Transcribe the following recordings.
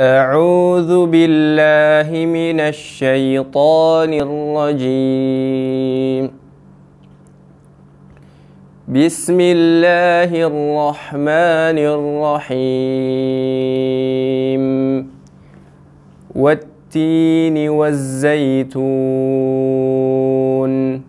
أعوذ بالله من الشيطان الرجيم بسم الله الرحمن الرحيم والتين والزيتون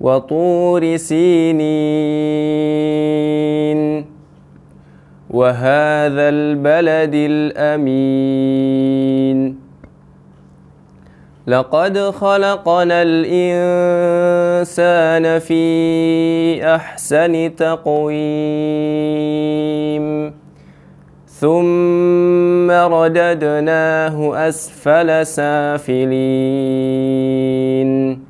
وطور سينين وهذا البلد الامين لقد خلقنا الانسان في احسن تقويم ثم رددناه اسفل سافلين